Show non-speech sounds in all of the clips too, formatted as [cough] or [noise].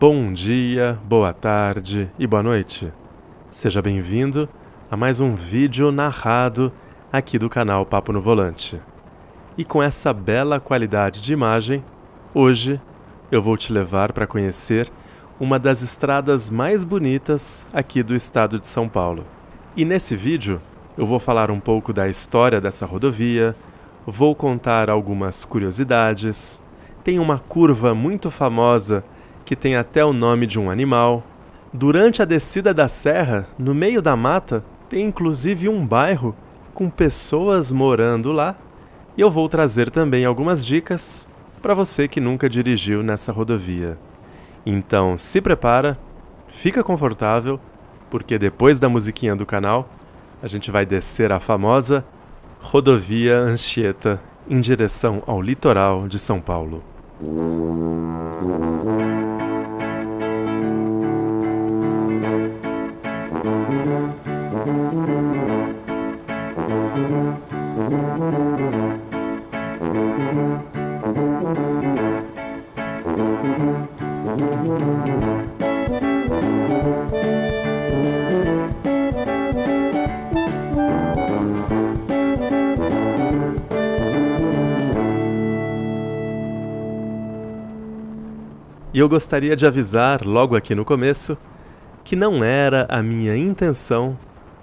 Bom dia, boa tarde e boa noite. Seja bem-vindo a mais um vídeo narrado aqui do canal Papo no Volante. E com essa bela qualidade de imagem, hoje eu vou te levar para conhecer uma das estradas mais bonitas aqui do estado de São Paulo. E nesse vídeo eu vou falar um pouco da história dessa rodovia, vou contar algumas curiosidades, tem uma curva muito famosa que tem até o nome de um animal. Durante a descida da serra, no meio da mata, tem inclusive um bairro com pessoas morando lá. E eu vou trazer também algumas dicas para você que nunca dirigiu nessa rodovia. Então, se prepara, fica confortável, porque depois da musiquinha do canal, a gente vai descer a famosa Rodovia Anchieta em direção ao litoral de São Paulo. E eu gostaria de avisar logo aqui no começo que não era a minha intenção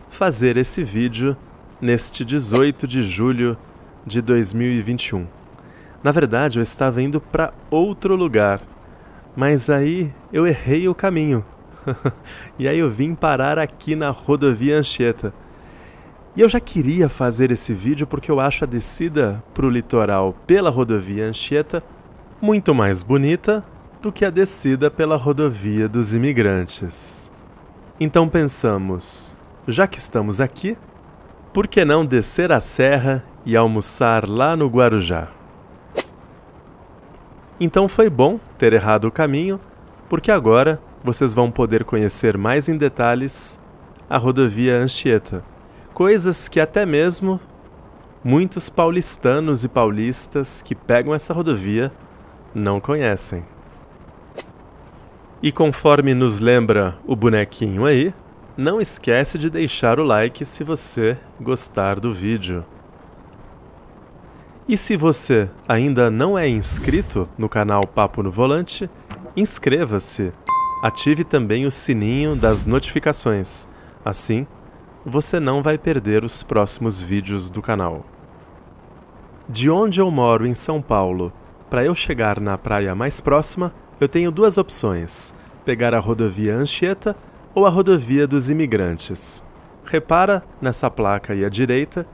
fazer esse vídeo neste 18 de julho de 2021. Na verdade, eu estava indo para outro lugar, mas aí eu errei o caminho. [laughs] e aí eu vim parar aqui na rodovia Anchieta. E eu já queria fazer esse vídeo porque eu acho a descida para o litoral pela rodovia Anchieta muito mais bonita do que a descida pela rodovia dos imigrantes. Então pensamos, já que estamos aqui, por que não descer a serra e almoçar lá no Guarujá? Então foi bom ter errado o caminho, porque agora vocês vão poder conhecer mais em detalhes a rodovia Anchieta. Coisas que até mesmo muitos paulistanos e paulistas que pegam essa rodovia não conhecem. E conforme nos lembra o bonequinho aí, não esquece de deixar o like se você gostar do vídeo. E se você ainda não é inscrito no canal Papo no Volante, inscreva-se. Ative também o sininho das notificações. Assim, você não vai perder os próximos vídeos do canal. De onde eu moro em São Paulo, para eu chegar na praia mais próxima, eu tenho duas opções: pegar a rodovia Anchieta ou a rodovia dos imigrantes. Repara nessa placa aí à direita,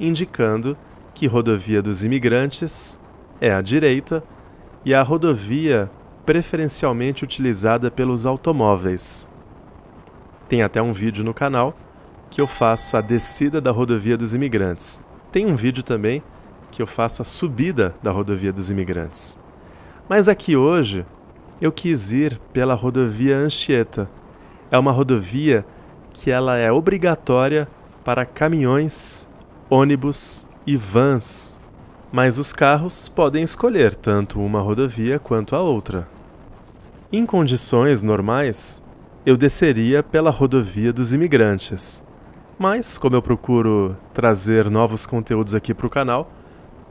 indicando que rodovia dos imigrantes é à direita e a rodovia preferencialmente utilizada pelos automóveis. Tem até um vídeo no canal que eu faço a descida da rodovia dos imigrantes. Tem um vídeo também que eu faço a subida da rodovia dos imigrantes. Mas aqui hoje eu quis ir pela rodovia Anchieta. É uma rodovia que ela é obrigatória para caminhões, ônibus e vans, mas os carros podem escolher tanto uma rodovia quanto a outra. Em condições normais, eu desceria pela rodovia dos imigrantes. Mas, como eu procuro trazer novos conteúdos aqui para o canal,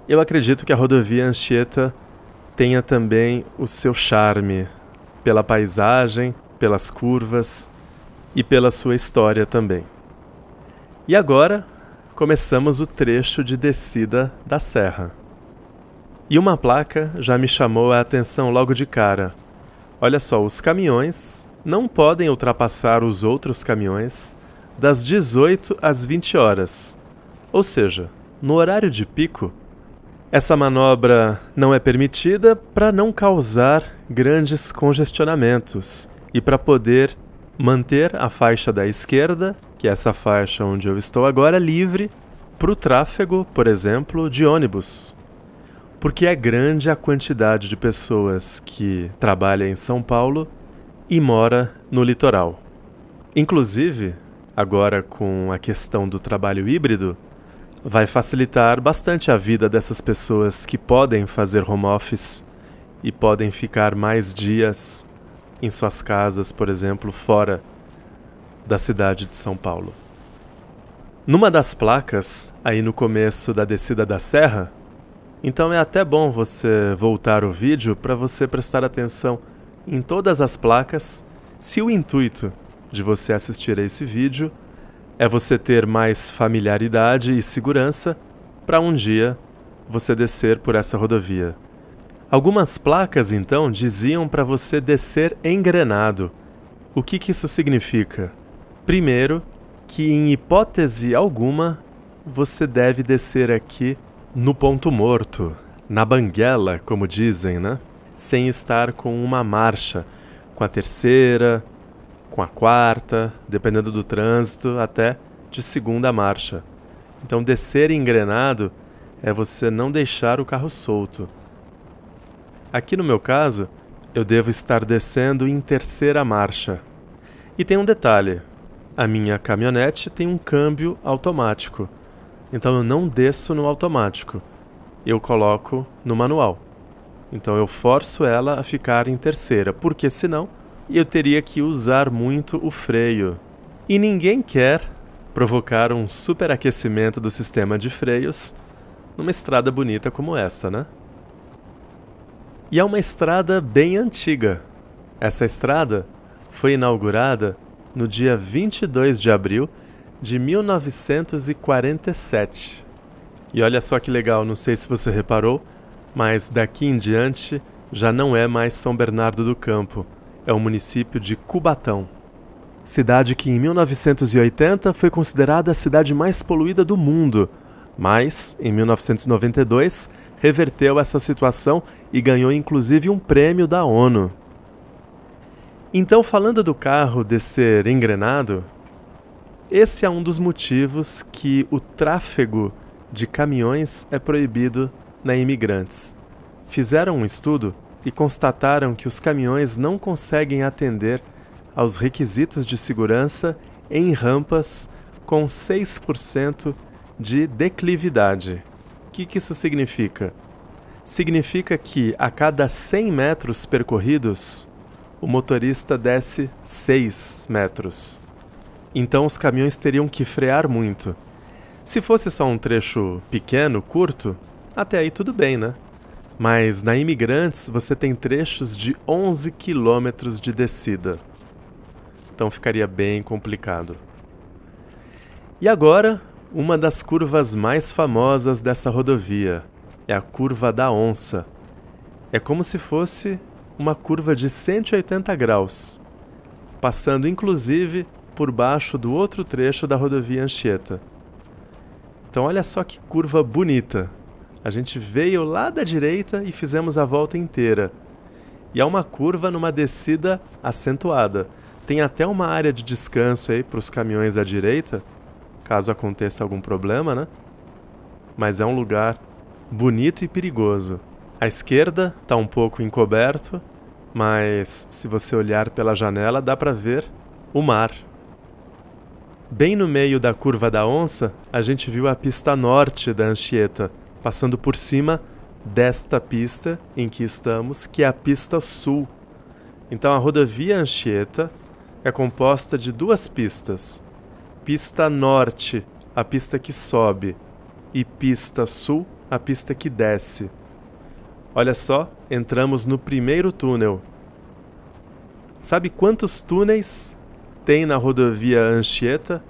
eu acredito que a rodovia Anchieta tenha também o seu charme pela paisagem, pelas curvas e pela sua história também. E agora começamos o trecho de descida da serra. E uma placa já me chamou a atenção logo de cara. Olha só, os caminhões não podem ultrapassar os outros caminhões das 18 às 20 horas. Ou seja, no horário de pico, essa manobra não é permitida para não causar grandes congestionamentos e para poder manter a faixa da esquerda, que é essa faixa onde eu estou agora, livre para o tráfego, por exemplo, de ônibus. Porque é grande a quantidade de pessoas que trabalha em São Paulo e mora no litoral. Inclusive, agora com a questão do trabalho híbrido, vai facilitar bastante a vida dessas pessoas que podem fazer home office e podem ficar mais dias em suas casas, por exemplo, fora da cidade de São Paulo. Numa das placas, aí no começo da descida da serra, então é até bom você voltar o vídeo para você prestar atenção em todas as placas se o intuito de você assistir a esse vídeo é você ter mais familiaridade e segurança para um dia você descer por essa rodovia. Algumas placas então diziam para você descer engrenado. O que, que isso significa? Primeiro, que em hipótese alguma você deve descer aqui no ponto morto, na banguela, como dizem, né? Sem estar com uma marcha, com a terceira, com a quarta, dependendo do trânsito, até de segunda marcha. Então, descer engrenado é você não deixar o carro solto. Aqui no meu caso, eu devo estar descendo em terceira marcha. E tem um detalhe: a minha caminhonete tem um câmbio automático, então eu não desço no automático, eu coloco no manual. Então eu forço ela a ficar em terceira, porque senão e eu teria que usar muito o freio. E ninguém quer provocar um superaquecimento do sistema de freios numa estrada bonita como essa, né? E é uma estrada bem antiga. Essa estrada foi inaugurada no dia 22 de abril de 1947. E olha só que legal, não sei se você reparou, mas daqui em diante já não é mais São Bernardo do Campo é o município de Cubatão, cidade que em 1980 foi considerada a cidade mais poluída do mundo, mas em 1992 reverteu essa situação e ganhou inclusive um prêmio da ONU. Então, falando do carro de ser engrenado, esse é um dos motivos que o tráfego de caminhões é proibido na Imigrantes. Fizeram um estudo e constataram que os caminhões não conseguem atender aos requisitos de segurança em rampas com 6% de declividade. O que, que isso significa? Significa que a cada 100 metros percorridos, o motorista desce 6 metros. Então os caminhões teriam que frear muito. Se fosse só um trecho pequeno, curto, até aí tudo bem, né? Mas na Imigrantes você tem trechos de 11 quilômetros de descida. Então ficaria bem complicado. E agora, uma das curvas mais famosas dessa rodovia é a curva da onça. É como se fosse uma curva de 180 graus, passando inclusive por baixo do outro trecho da rodovia Anchieta. Então olha só que curva bonita. A gente veio lá da direita e fizemos a volta inteira. E há uma curva numa descida acentuada. Tem até uma área de descanso aí para os caminhões da direita, caso aconteça algum problema, né? Mas é um lugar bonito e perigoso. A esquerda está um pouco encoberto, mas se você olhar pela janela dá para ver o mar. Bem no meio da curva da onça, a gente viu a pista norte da Anchieta, passando por cima desta pista em que estamos, que é a pista sul. Então a rodovia Anchieta é composta de duas pistas: pista norte, a pista que sobe, e pista sul, a pista que desce. Olha só, entramos no primeiro túnel. Sabe quantos túneis tem na rodovia Anchieta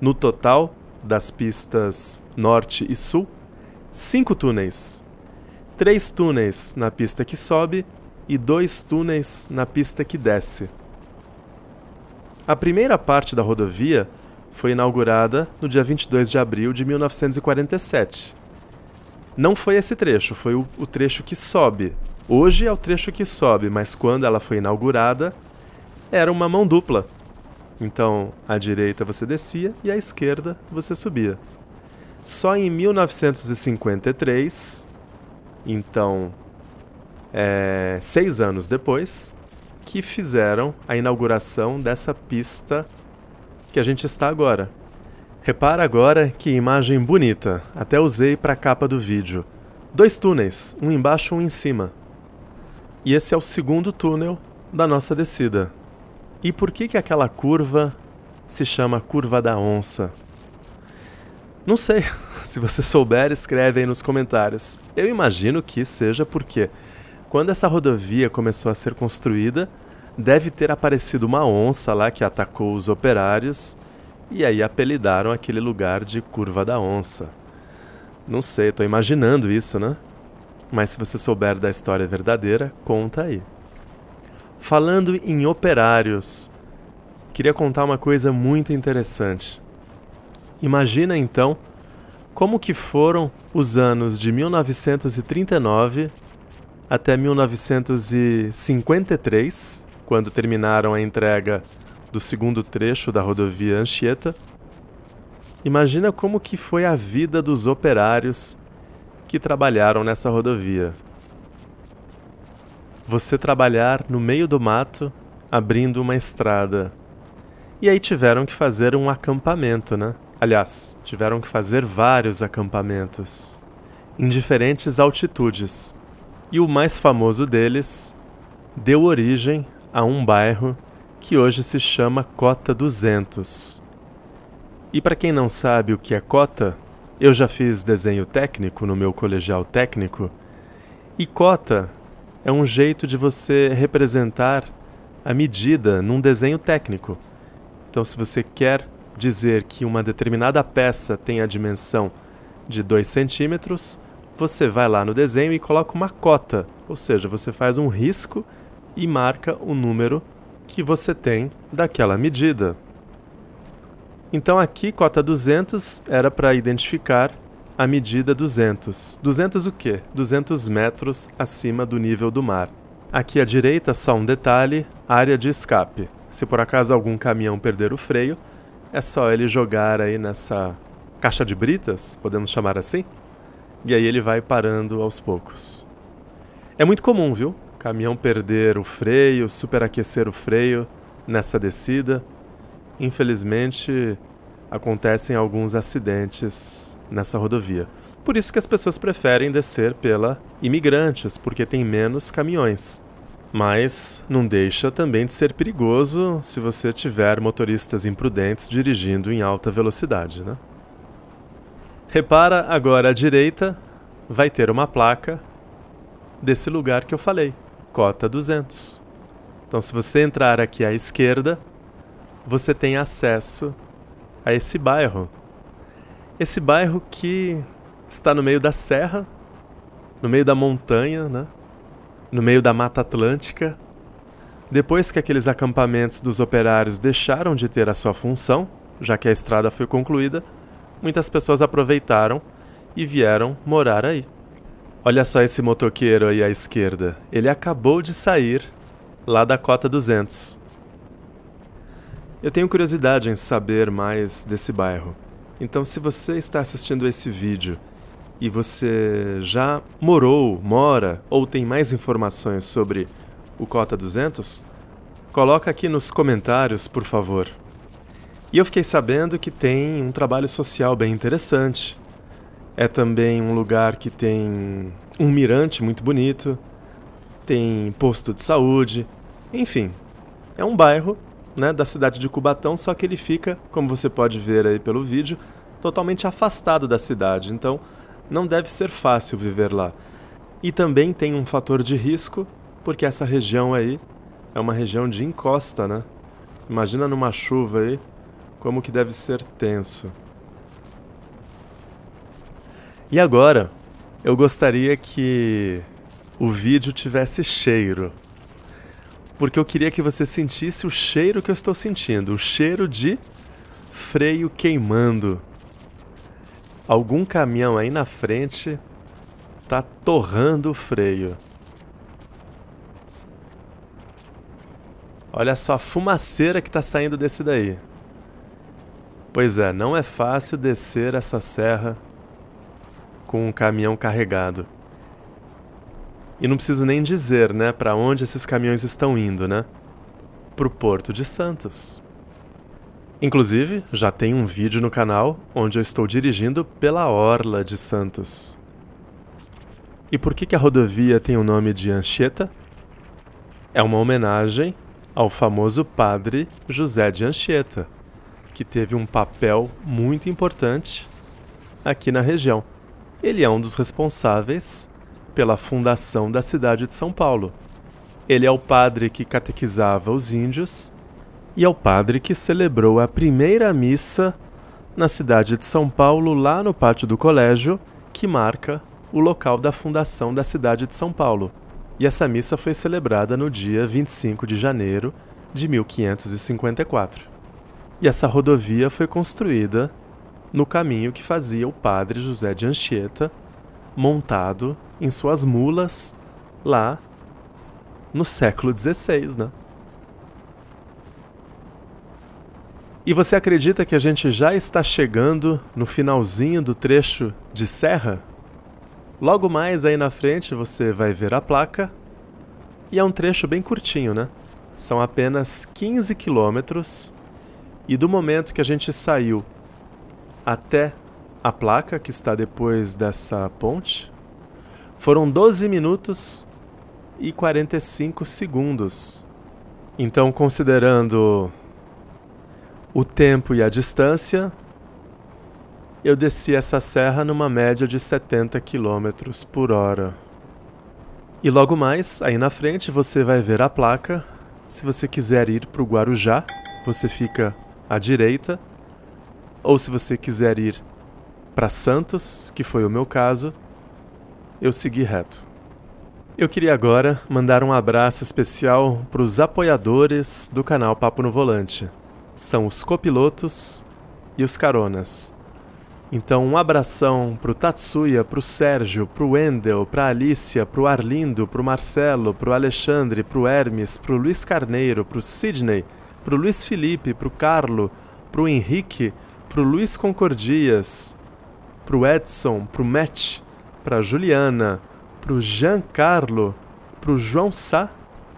no total das pistas norte e sul? cinco túneis. Três túneis na pista que sobe e dois túneis na pista que desce. A primeira parte da rodovia foi inaugurada no dia 22 de abril de 1947. Não foi esse trecho, foi o, o trecho que sobe. Hoje é o trecho que sobe, mas quando ela foi inaugurada, era uma mão dupla. Então, à direita você descia e à esquerda você subia. Só em 1953, então é, seis anos depois, que fizeram a inauguração dessa pista que a gente está agora. Repara agora que imagem bonita, até usei para a capa do vídeo. Dois túneis, um embaixo e um em cima. E esse é o segundo túnel da nossa descida. E por que, que aquela curva se chama Curva da Onça? Não sei. [laughs] Se você souber, escreve aí nos comentários. Eu imagino que seja porque quando essa rodovia começou a ser construída, deve ter aparecido uma onça lá que atacou os operários e aí apelidaram aquele lugar de Curva da Onça. Não sei, tô imaginando isso, né? Mas se você souber da história verdadeira, conta aí. Falando em operários, queria contar uma coisa muito interessante. Imagina então como que foram os anos de 1939 até 1953, quando terminaram a entrega do segundo trecho da rodovia Anchieta. Imagina como que foi a vida dos operários que trabalharam nessa rodovia. Você trabalhar no meio do mato, abrindo uma estrada. E aí tiveram que fazer um acampamento, né? Aliás, tiveram que fazer vários acampamentos, em diferentes altitudes, e o mais famoso deles deu origem a um bairro que hoje se chama Cota 200. E para quem não sabe o que é cota, eu já fiz desenho técnico no meu colegial técnico, e cota é um jeito de você representar a medida num desenho técnico. Então, se você quer dizer que uma determinada peça tem a dimensão de 2 centímetros, você vai lá no desenho e coloca uma cota, ou seja, você faz um risco e marca o número que você tem daquela medida. Então aqui, cota 200 era para identificar a medida 200. 200 o quê? 200 metros acima do nível do mar. Aqui à direita, só um detalhe, área de escape. Se por acaso algum caminhão perder o freio, é só ele jogar aí nessa caixa de britas, podemos chamar assim, e aí ele vai parando aos poucos. É muito comum, viu? Caminhão perder o freio, superaquecer o freio nessa descida. Infelizmente, acontecem alguns acidentes nessa rodovia. Por isso que as pessoas preferem descer pela Imigrantes, porque tem menos caminhões. Mas não deixa também de ser perigoso se você tiver motoristas imprudentes dirigindo em alta velocidade, né? Repara agora à direita, vai ter uma placa desse lugar que eu falei, cota 200. Então se você entrar aqui à esquerda, você tem acesso a esse bairro. Esse bairro que está no meio da serra, no meio da montanha, né? no meio da Mata Atlântica. Depois que aqueles acampamentos dos operários deixaram de ter a sua função, já que a estrada foi concluída, muitas pessoas aproveitaram e vieram morar aí. Olha só esse motoqueiro aí à esquerda. Ele acabou de sair lá da cota 200. Eu tenho curiosidade em saber mais desse bairro. Então, se você está assistindo esse vídeo e você já morou, mora ou tem mais informações sobre o Cota 200, coloca aqui nos comentários, por favor. E eu fiquei sabendo que tem um trabalho social bem interessante. É também um lugar que tem um mirante muito bonito, tem posto de saúde, enfim. É um bairro, né, da cidade de Cubatão, só que ele fica, como você pode ver aí pelo vídeo, totalmente afastado da cidade. Então, não deve ser fácil viver lá. E também tem um fator de risco, porque essa região aí é uma região de encosta, né? Imagina numa chuva aí, como que deve ser tenso. E agora, eu gostaria que o vídeo tivesse cheiro. Porque eu queria que você sentisse o cheiro que eu estou sentindo, o cheiro de freio queimando. Algum caminhão aí na frente tá torrando o freio. Olha só a fumaceira que tá saindo desse daí. Pois é, não é fácil descer essa serra com um caminhão carregado. E não preciso nem dizer, né, para onde esses caminhões estão indo, né? Pro Porto de Santos. Inclusive, já tem um vídeo no canal onde eu estou dirigindo pela Orla de Santos. E por que, que a rodovia tem o nome de Anchieta? É uma homenagem ao famoso padre José de Anchieta, que teve um papel muito importante aqui na região. Ele é um dos responsáveis pela fundação da cidade de São Paulo. Ele é o padre que catequizava os índios e ao padre que celebrou a primeira missa na cidade de São Paulo, lá no pátio do colégio, que marca o local da fundação da cidade de São Paulo. E essa missa foi celebrada no dia 25 de janeiro de 1554. E essa rodovia foi construída no caminho que fazia o padre José de Anchieta, montado em suas mulas lá no século XVI, né? E você acredita que a gente já está chegando no finalzinho do trecho de serra? Logo mais aí na frente você vai ver a placa. E é um trecho bem curtinho, né? São apenas 15 quilômetros. E do momento que a gente saiu até a placa, que está depois dessa ponte, foram 12 minutos e 45 segundos. Então, considerando o tempo e a distância, eu desci essa serra numa média de 70 km por hora. E logo mais, aí na frente, você vai ver a placa. Se você quiser ir para o Guarujá, você fica à direita. Ou se você quiser ir para Santos, que foi o meu caso, eu segui reto. Eu queria agora mandar um abraço especial para os apoiadores do canal Papo no Volante são os copilotos e os caronas. Então, um abração pro Tatsuya, pro Sérgio, pro Wendel, pra Alicia, pro Arlindo, pro Marcelo, pro Alexandre, pro Hermes, pro Luiz Carneiro, pro Sidney, pro Luiz Felipe, pro Carlo, pro Henrique, pro Luiz Concordias, pro Edson, pro Matt, pra Juliana, pro Jean Carlo, pro João Sá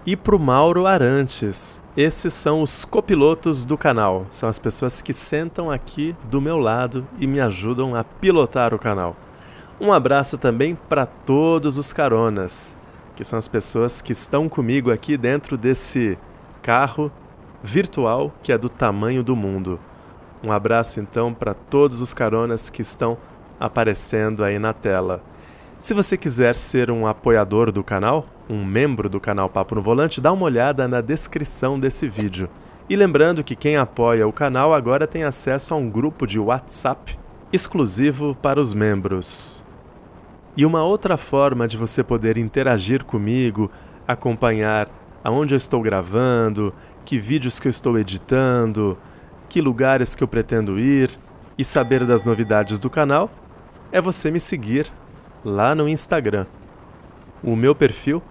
e pro Mauro Arantes. Esses são os copilotos do canal, são as pessoas que sentam aqui do meu lado e me ajudam a pilotar o canal. Um abraço também para todos os caronas, que são as pessoas que estão comigo aqui dentro desse carro virtual que é do tamanho do mundo. Um abraço então para todos os caronas que estão aparecendo aí na tela. Se você quiser ser um apoiador do canal, um membro do canal Papo no Volante, dá uma olhada na descrição desse vídeo. E lembrando que quem apoia o canal agora tem acesso a um grupo de WhatsApp exclusivo para os membros. E uma outra forma de você poder interagir comigo, acompanhar aonde eu estou gravando, que vídeos que eu estou editando, que lugares que eu pretendo ir e saber das novidades do canal, é você me seguir lá no Instagram. O meu perfil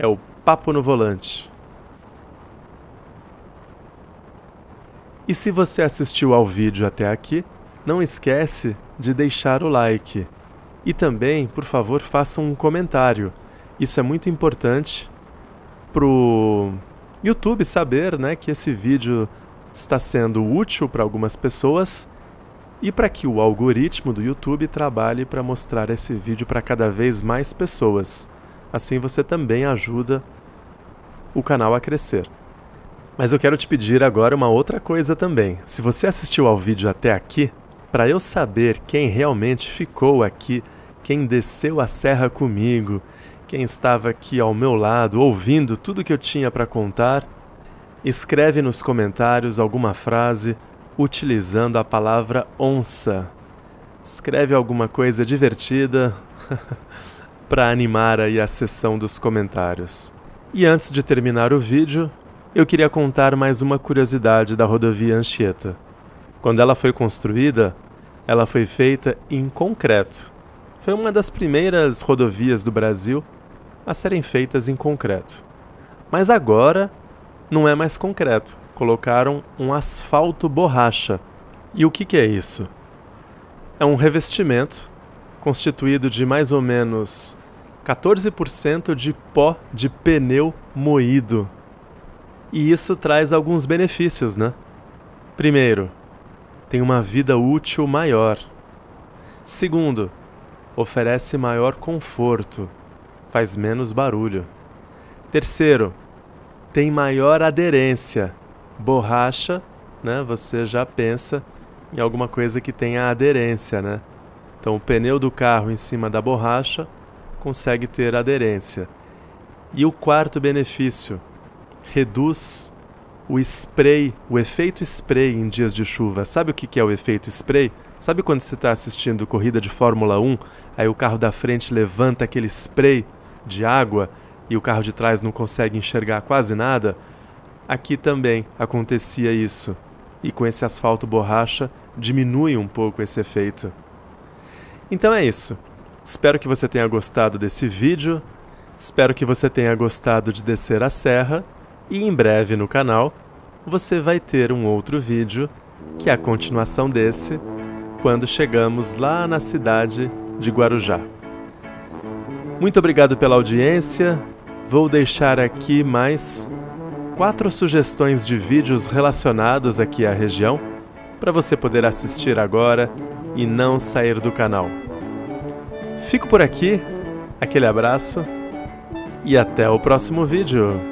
é o Papo no Volante. E se você assistiu ao vídeo até aqui, não esquece de deixar o like. E também, por favor, faça um comentário. Isso é muito importante pro YouTube saber, né, que esse vídeo está sendo útil para algumas pessoas e para que o algoritmo do YouTube trabalhe para mostrar esse vídeo para cada vez mais pessoas. Assim você também ajuda o canal a crescer. Mas eu quero te pedir agora uma outra coisa também. Se você assistiu ao vídeo até aqui, para eu saber quem realmente ficou aqui, quem desceu a serra comigo, quem estava aqui ao meu lado ouvindo tudo que eu tinha para contar, escreve nos comentários alguma frase utilizando a palavra onça. Escreve alguma coisa divertida. [laughs] para animar aí a sessão dos comentários. E antes de terminar o vídeo, eu queria contar mais uma curiosidade da rodovia Anchieta. Quando ela foi construída, ela foi feita em concreto. Foi uma das primeiras rodovias do Brasil a serem feitas em concreto. Mas agora não é mais concreto. Colocaram um asfalto borracha. E o que, que é isso? É um revestimento constituído de mais ou menos 14% de pó de pneu moído. E isso traz alguns benefícios, né? Primeiro, tem uma vida útil maior. Segundo, oferece maior conforto, faz menos barulho. Terceiro, tem maior aderência. Borracha, né? Você já pensa em alguma coisa que tenha aderência, né? Então, o pneu do carro em cima da borracha consegue ter aderência. E o quarto benefício, reduz o spray, o efeito spray em dias de chuva. Sabe o que é o efeito spray? Sabe quando você está assistindo corrida de Fórmula 1, aí o carro da frente levanta aquele spray de água e o carro de trás não consegue enxergar quase nada? Aqui também acontecia isso. E com esse asfalto borracha, diminui um pouco esse efeito. Então é isso. Espero que você tenha gostado desse vídeo, espero que você tenha gostado de descer a serra e em breve no canal você vai ter um outro vídeo que é a continuação desse quando chegamos lá na cidade de Guarujá. Muito obrigado pela audiência. Vou deixar aqui mais quatro sugestões de vídeos relacionados aqui à região para você poder assistir agora e não sair do canal. Fico por aqui, aquele abraço e até o próximo vídeo.